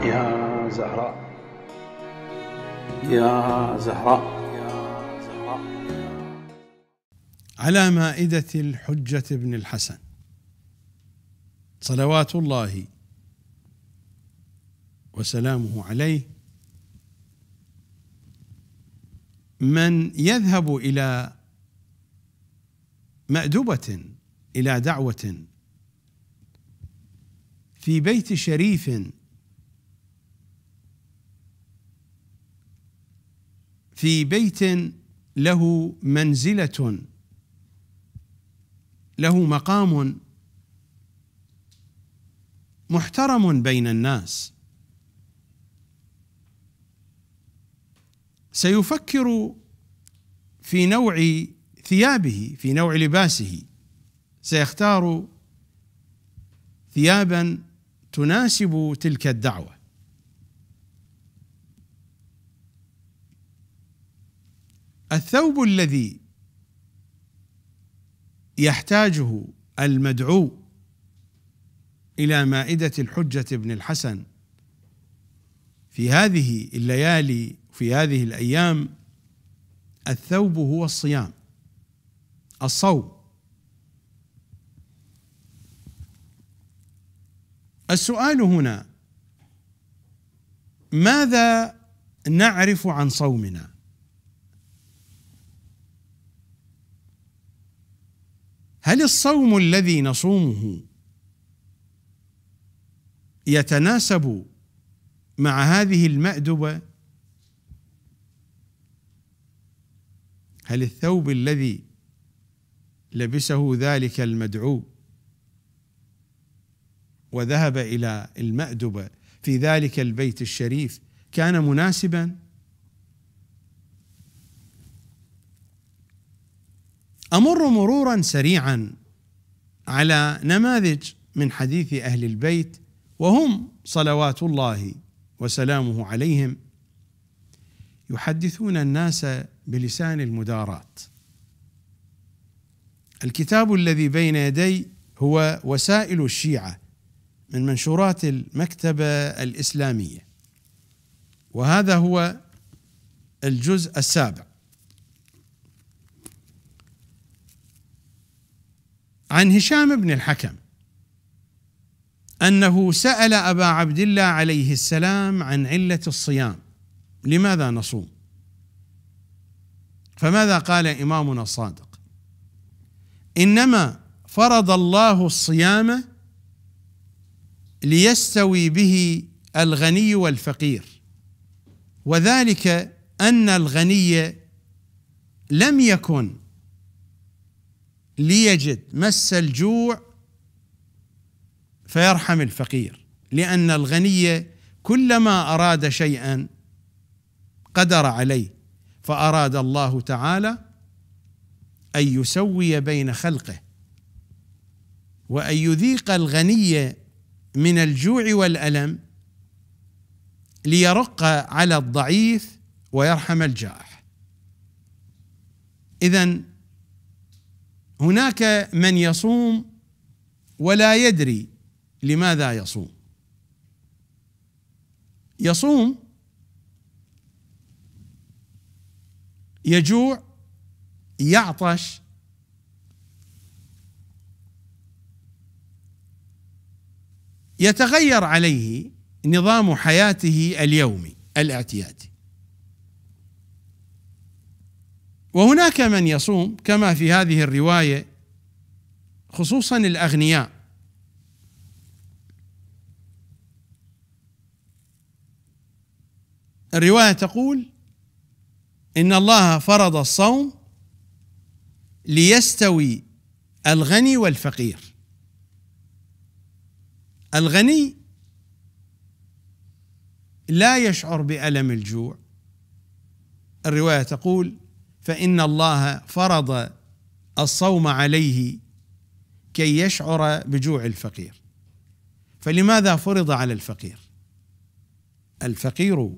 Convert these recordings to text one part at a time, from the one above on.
يا زهراء يا زهراء يا زهراء على مائدة الحجة بن الحسن صلوات الله وسلامه عليه من يذهب إلى مأدبة إلى دعوة في بيت شريف في بيت له منزلة له مقام محترم بين الناس سيفكر في نوع ثيابه في نوع لباسه سيختار ثيابا تناسب تلك الدعوه الثوب الذي يحتاجه المدعو الى مائده الحجه بن الحسن في هذه الليالي في هذه الايام الثوب هو الصيام الصوم السؤال هنا ماذا نعرف عن صومنا هل الصوم الذي نصومه يتناسب مع هذه المأدبة هل الثوب الذي لبسه ذلك المدعو وذهب إلى المأدبة في ذلك البيت الشريف كان مناسبا امر مرورا سريعا على نماذج من حديث اهل البيت وهم صلوات الله وسلامه عليهم يحدثون الناس بلسان المدارات الكتاب الذي بين يدي هو وسائل الشيعه من منشورات المكتبه الاسلاميه وهذا هو الجزء السابع عن هشام بن الحكم انه سال ابا عبد الله عليه السلام عن عله الصيام لماذا نصوم فماذا قال امامنا الصادق انما فرض الله الصيام ليستوي به الغني والفقير وذلك ان الغني لم يكن ليجد مس الجوع فيرحم الفقير لأن الغني كلما أراد شيئا قدر عليه فأراد الله تعالى أن يسوي بين خلقه وأن يذيق الغني من الجوع والألم ليرق على الضعيف ويرحم الجائع إذا هناك من يصوم ولا يدري لماذا يصوم يصوم يجوع يعطش يتغير عليه نظام حياته اليومي الاعتيادي وهناك من يصوم كما في هذه الروايه خصوصا الاغنياء الروايه تقول ان الله فرض الصوم ليستوي الغني والفقير الغني لا يشعر بالم الجوع الروايه تقول فإن الله فرض الصوم عليه كي يشعر بجوع الفقير فلماذا فرض على الفقير الفقير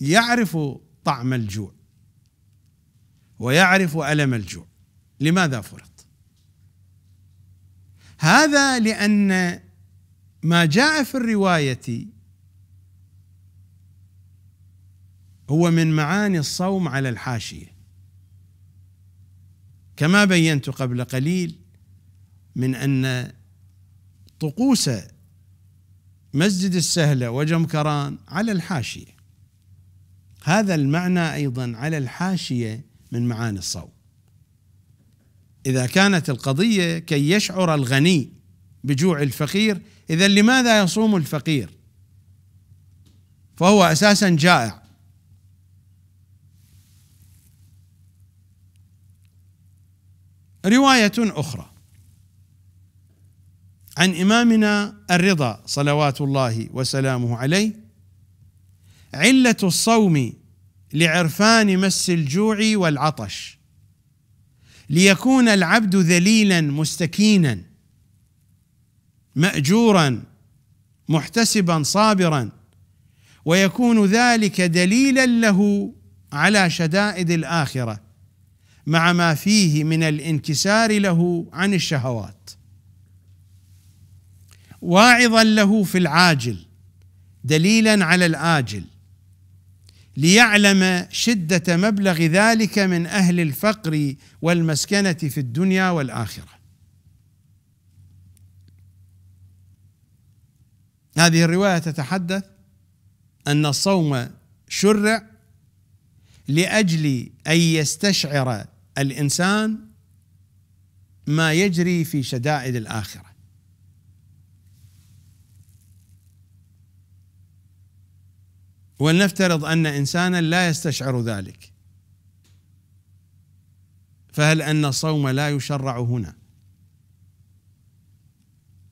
يعرف طعم الجوع ويعرف ألم الجوع لماذا فرض هذا لأن ما جاء في الرواية هو من معاني الصوم على الحاشيه كما بينت قبل قليل من ان طقوس مسجد السهله وجمكران على الحاشيه هذا المعنى ايضا على الحاشيه من معاني الصوم اذا كانت القضيه كي يشعر الغني بجوع الفقير اذا لماذا يصوم الفقير فهو اساسا جائع رواية أخرى عن إمامنا الرضا صلوات الله وسلامه عليه علة الصوم لعرفان مس الجوع والعطش ليكون العبد ذليلا مستكينا ماجورا محتسبا صابرا ويكون ذلك دليلا له على شدائد الاخره مع ما فيه من الانكسار له عن الشهوات واعظا له في العاجل دليلا على الآجل ليعلم شدة مبلغ ذلك من أهل الفقر والمسكنة في الدنيا والآخرة هذه الرواية تتحدث أن الصوم شرع لاجل ان يستشعر الانسان ما يجري في شدائد الاخره ولنفترض ان انسانا لا يستشعر ذلك فهل ان الصوم لا يشرع هنا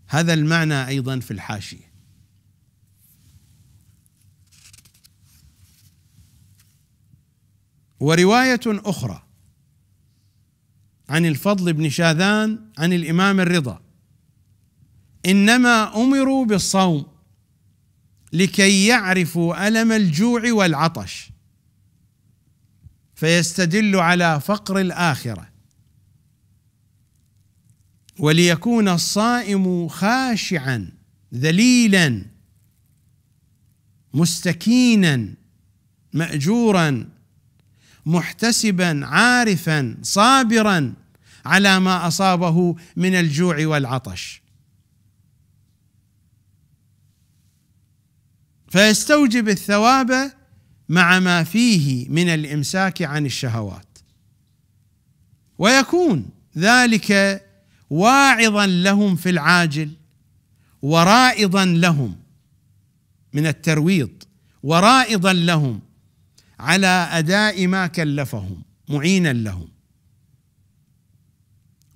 هذا المعنى ايضا في الحاشيه وروايه اخرى عن الفضل بن شاذان عن الامام الرضا انما امروا بالصوم لكي يعرفوا الم الجوع والعطش فيستدل على فقر الاخره وليكون الصائم خاشعا ذليلا مستكينا ماجورا محتسبا عارفا صابرا على ما اصابه من الجوع والعطش فيستوجب الثواب مع ما فيه من الامساك عن الشهوات ويكون ذلك واعظا لهم في العاجل ورائضا لهم من الترويض ورائضا لهم على اداء ما كلفهم معينا لهم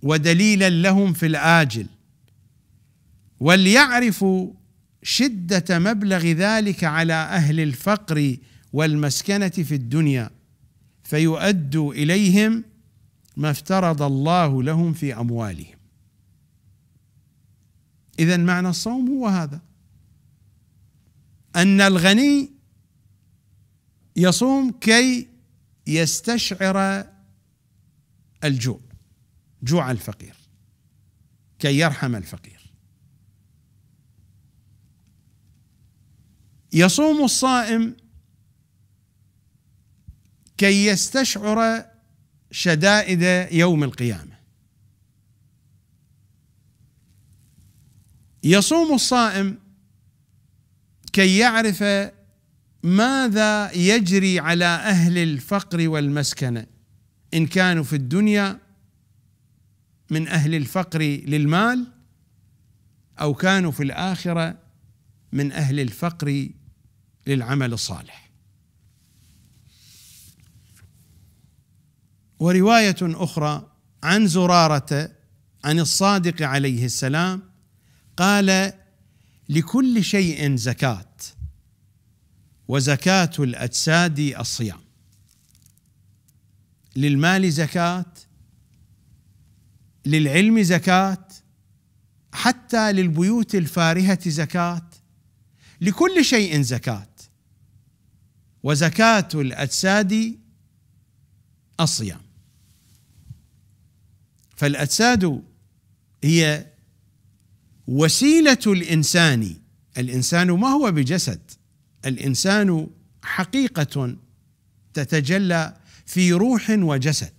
ودليلا لهم في الاجل وليعرفوا شده مبلغ ذلك على اهل الفقر والمسكنه في الدنيا فيؤدوا اليهم ما افترض الله لهم في اموالهم اذا معنى الصوم هو هذا ان الغني يصوم كي يستشعر الجوع جوع الفقير كي يرحم الفقير يصوم الصائم كي يستشعر شدائد يوم القيامه يصوم الصائم كي يعرف ماذا يجري على اهل الفقر والمسكنه ان كانوا في الدنيا من اهل الفقر للمال او كانوا في الاخره من اهل الفقر للعمل الصالح وروايه اخرى عن زراره عن الصادق عليه السلام قال لكل شيء زكاه وزكاة الأجساد الصيام للمال زكاة للعلم زكاة حتى للبيوت الفارهة زكاة لكل شيء زكاة وزكاة الأجساد الصيام فالأجساد هي وسيلة الإنسان الإنسان ما هو بجسد الانسان حقيقه تتجلى في روح وجسد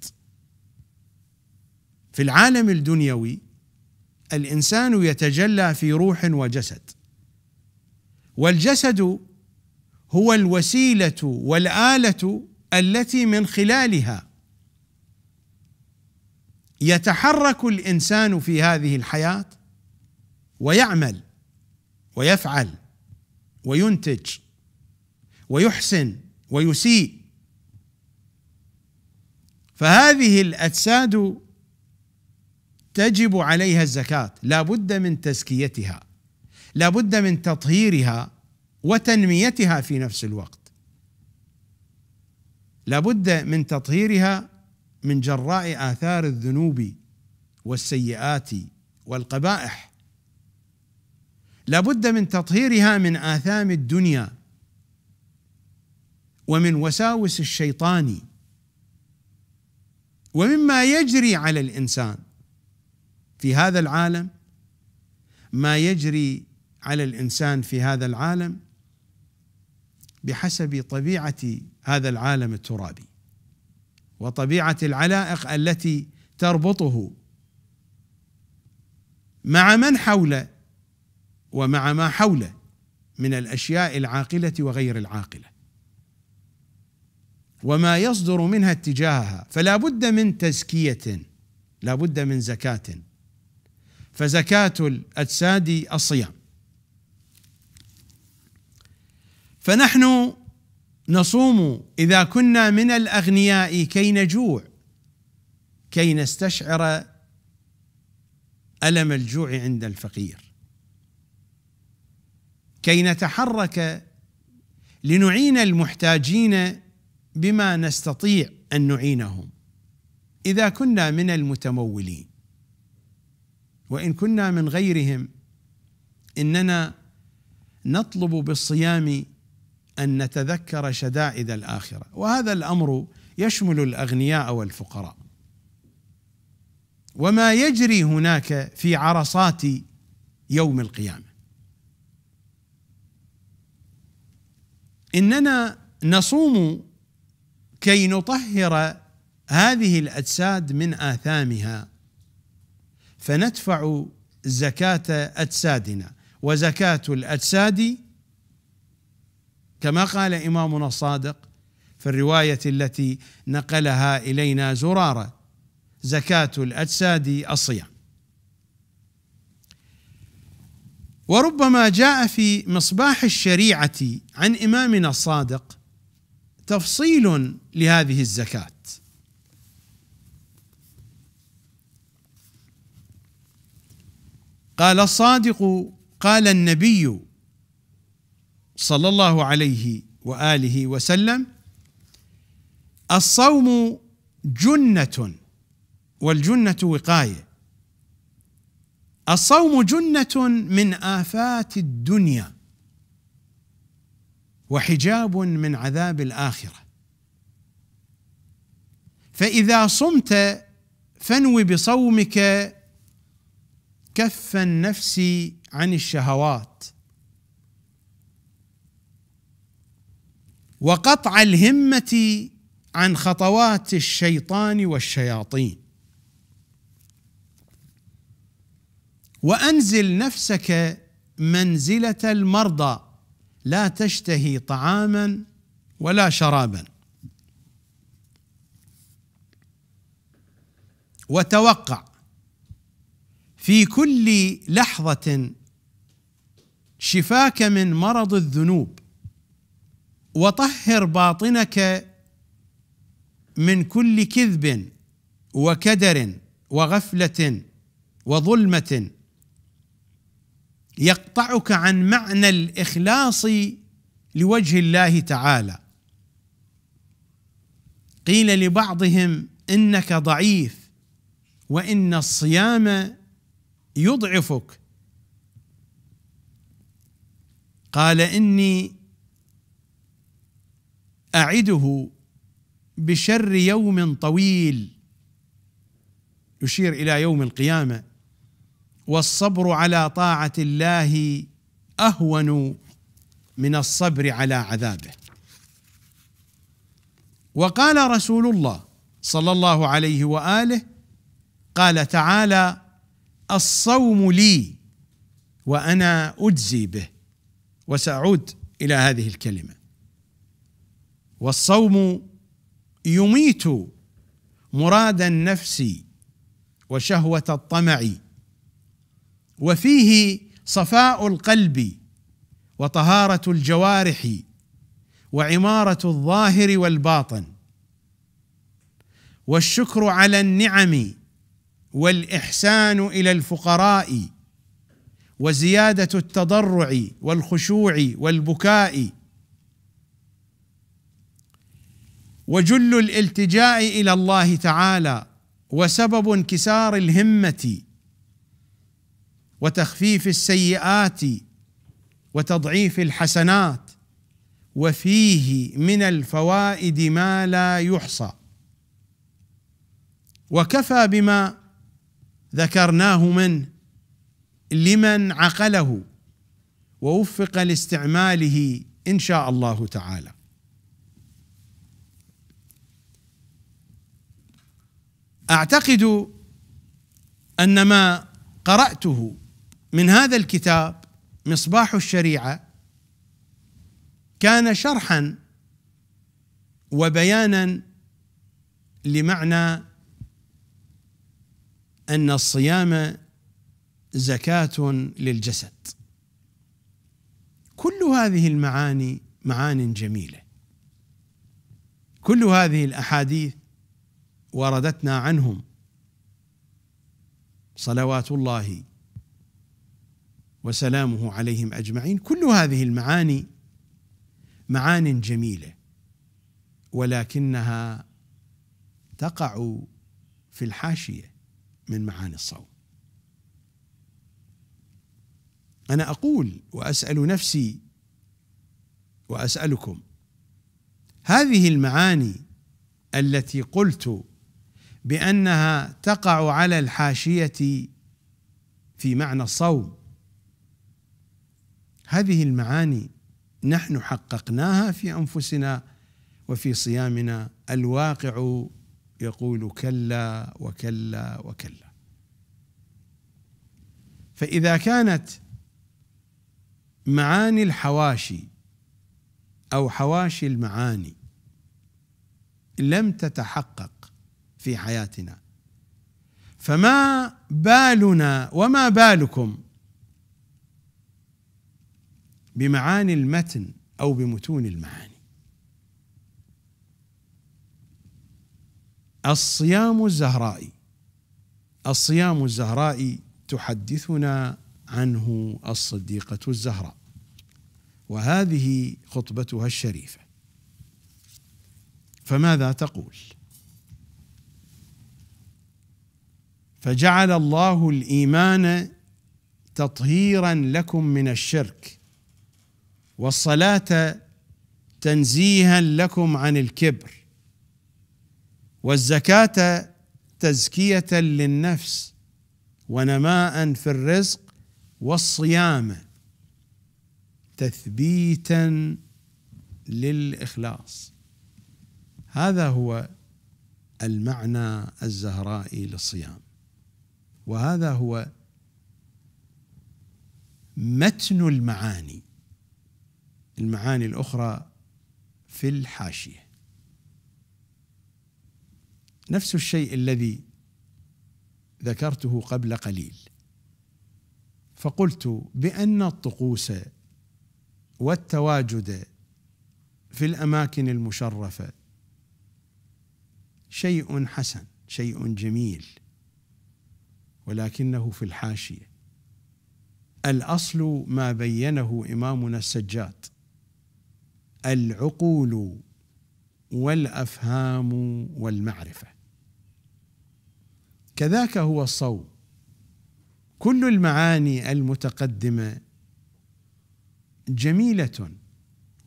في العالم الدنيوي الانسان يتجلى في روح وجسد والجسد هو الوسيله والاله التي من خلالها يتحرك الانسان في هذه الحياه ويعمل ويفعل وينتج ويحسن ويسيء فهذه الاجساد تجب عليها الزكاه لا بد من تزكيتها لا بد من تطهيرها وتنميتها في نفس الوقت لا بد من تطهيرها من جراء اثار الذنوب والسيئات والقبائح لا بد من تطهيرها من اثام الدنيا ومن وساوس الشيطان ومما يجري على الانسان في هذا العالم ما يجري على الانسان في هذا العالم بحسب طبيعه هذا العالم الترابي وطبيعه العلائق التي تربطه مع من حوله ومع ما حوله من الاشياء العاقله وغير العاقله وما يصدر منها اتجاهها فلا بد من تزكية لا بد من زكاة فزكاة الأجساد الصيام فنحن نصوم إذا كنا من الأغنياء كي نجوع كي نستشعر ألم الجوع عند الفقير كي نتحرك لنعين المحتاجين بما نستطيع ان نعينهم اذا كنا من المتمولين وان كنا من غيرهم اننا نطلب بالصيام ان نتذكر شدائد الاخره وهذا الامر يشمل الاغنياء والفقراء وما يجري هناك في عرصات يوم القيامه اننا نصوم كي نطهر هذه الاجساد من اثامها فندفع زكاه اجسادنا وزكاه الاجساد كما قال امامنا الصادق في الروايه التي نقلها الينا زراره زكاه الاجساد الصيام وربما جاء في مصباح الشريعه عن امامنا الصادق تفصيل لهذه الزكاه قال الصادق قال النبي صلى الله عليه واله وسلم الصوم جنه والجنه وقايه الصوم جنه من افات الدنيا وحجاب من عذاب الاخره فاذا صمت فانو بصومك كف النفس عن الشهوات وقطع الهمه عن خطوات الشيطان والشياطين وانزل نفسك منزله المرضى لا تشتهي طعاما ولا شرابا وتوقع في كل لحظه شفاك من مرض الذنوب وطهر باطنك من كل كذب وكدر وغفله وظلمه يقطعك عن معنى الاخلاص لوجه الله تعالى قيل لبعضهم انك ضعيف وان الصيام يضعفك قال اني اعده بشر يوم طويل يشير الى يوم القيامه والصبر على طاعه الله اهون من الصبر على عذابه وقال رسول الله صلى الله عليه واله قال تعالى الصوم لي وانا اجزي به وساعود الى هذه الكلمه والصوم يميت مراد النفس وشهوه الطمع وفيه صفاء القلب وطهاره الجوارح وعماره الظاهر والباطن والشكر على النعم والاحسان الى الفقراء وزياده التضرع والخشوع والبكاء وجل الالتجاء الى الله تعالى وسبب انكسار الهمه وتخفيف السيئات وتضعيف الحسنات وفيه من الفوائد ما لا يحصى وكفى بما ذكرناه من لمن عقله ووفق لاستعماله ان شاء الله تعالى اعتقد ان ما قراته من هذا الكتاب مصباح الشريعه كان شرحا وبيانا لمعنى ان الصيام زكاه للجسد كل هذه المعاني معان جميله كل هذه الاحاديث وردتنا عنهم صلوات الله وسلامه عليهم اجمعين كل هذه المعاني معان جميله ولكنها تقع في الحاشيه من معاني الصوم انا اقول واسال نفسي واسالكم هذه المعاني التي قلت بانها تقع على الحاشيه في معنى الصوم هذه المعاني نحن حققناها في انفسنا وفي صيامنا الواقع يقول كلا وكلا وكلا فاذا كانت معاني الحواشي او حواشي المعاني لم تتحقق في حياتنا فما بالنا وما بالكم بمعاني المتن او بمتون المعاني الصيام الزهرائي الصيام الزهرائي تحدثنا عنه الصديقه الزهراء وهذه خطبتها الشريفه فماذا تقول فجعل الله الايمان تطهيرا لكم من الشرك والصلاة تنزيها لكم عن الكبر والزكاة تزكية للنفس ونماء في الرزق والصيام تثبيتا للإخلاص هذا هو المعنى الزهرائي للصيام وهذا هو متن المعاني المعاني الأخرى في الحاشية نفس الشيء الذي ذكرته قبل قليل فقلت بأن الطقوس والتواجد في الأماكن المشرفة شيء حسن شيء جميل ولكنه في الحاشيه الاصل ما بينه امامنا السجاد العقول والافهام والمعرفه كذاك هو الصوم كل المعاني المتقدمه جميله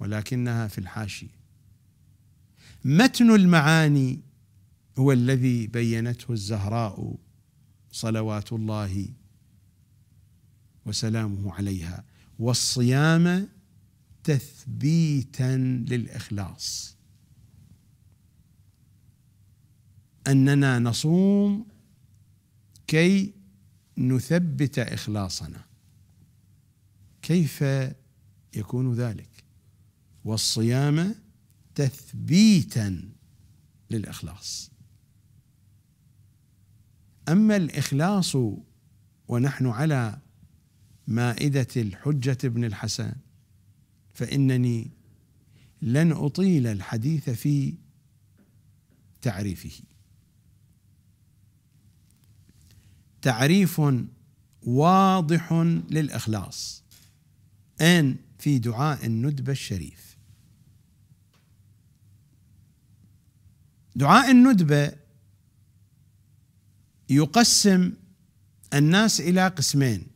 ولكنها في الحاشيه متن المعاني هو الذي بينته الزهراء صلوات الله وسلامه عليها والصيام تثبيتا للاخلاص اننا نصوم كي نثبت اخلاصنا كيف يكون ذلك والصيام تثبيتا للاخلاص اما الاخلاص ونحن على مائده الحجه بن الحسن فإنني لن أطيل الحديث في تعريفه تعريف واضح للإخلاص أن في دعاء الندبة الشريف دعاء الندبة يقسم الناس إلى قسمين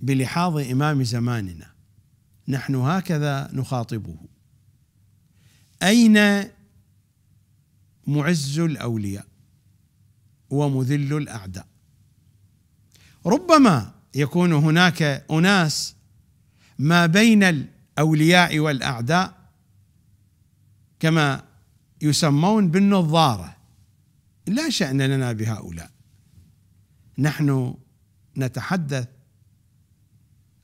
بلحاظ إمام زماننا نحن هكذا نخاطبه أين معز الأولياء ومذل الأعداء ربما يكون هناك أناس ما بين الأولياء والأعداء كما يسمون بالنظارة لا شأن لنا بهؤلاء نحن نتحدث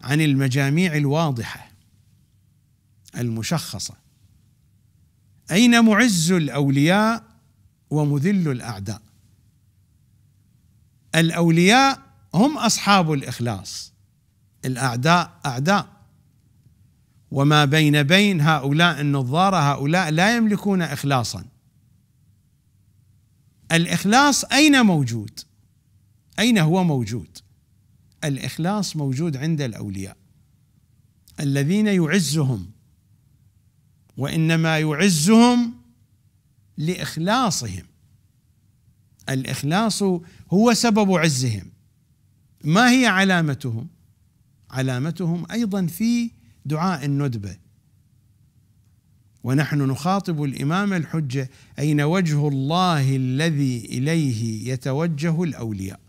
عن المجاميع الواضحه المشخصه اين معز الاولياء ومذل الاعداء الاولياء هم اصحاب الاخلاص الاعداء اعداء وما بين بين هؤلاء النظاره هؤلاء لا يملكون اخلاصا الاخلاص اين موجود اين هو موجود الإخلاص موجود عند الأولياء الذين يعزهم وإنما يعزهم لإخلاصهم الإخلاص هو سبب عزهم ما هي علامتهم؟ علامتهم أيضا في دعاء الندبه ونحن نخاطب الامام الحجه اين وجه الله الذي اليه يتوجه الاولياء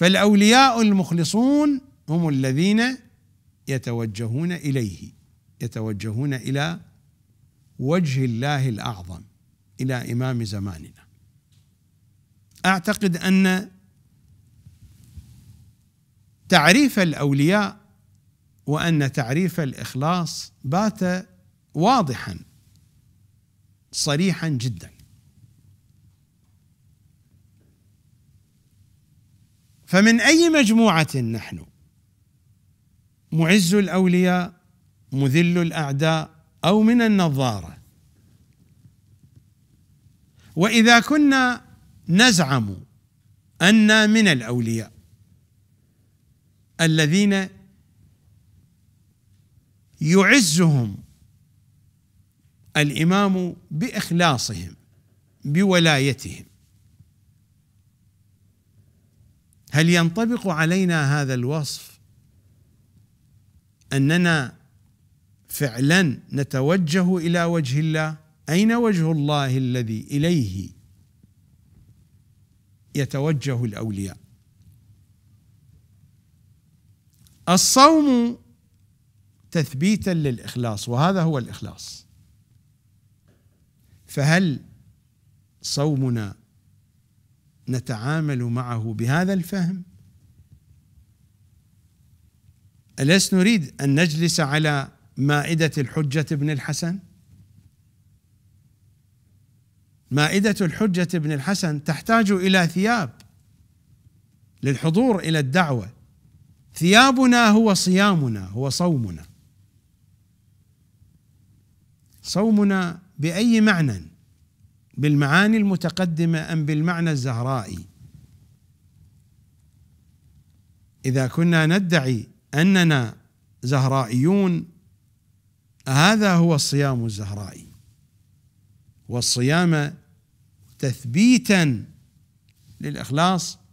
فالاولياء المخلصون هم الذين يتوجهون اليه يتوجهون الى وجه الله الاعظم الى امام زماننا اعتقد ان تعريف الاولياء وان تعريف الاخلاص بات واضحا صريحا جدا فمن اي مجموعه نحن معز الاولياء مذل الاعداء او من النظاره واذا كنا نزعم أننا من الاولياء الذين يعزهم الامام باخلاصهم بولايتهم هل ينطبق علينا هذا الوصف اننا فعلا نتوجه الى وجه الله اين وجه الله الذي اليه يتوجه الاولياء الصوم تثبيتا للاخلاص وهذا هو الاخلاص فهل صومنا نتعامل معه بهذا الفهم أليس نريد أن نجلس على مائدة الحجة ابن الحسن مائدة الحجة ابن الحسن تحتاج إلى ثياب للحضور إلى الدعوة ثيابنا هو صيامنا هو صومنا صومنا بأي معنى بالمعاني المتقدمة أم بالمعنى الزهرائي إذا كنا ندعي أننا زهرائيون هذا هو الصيام الزهرائي والصيام تثبيتا للإخلاص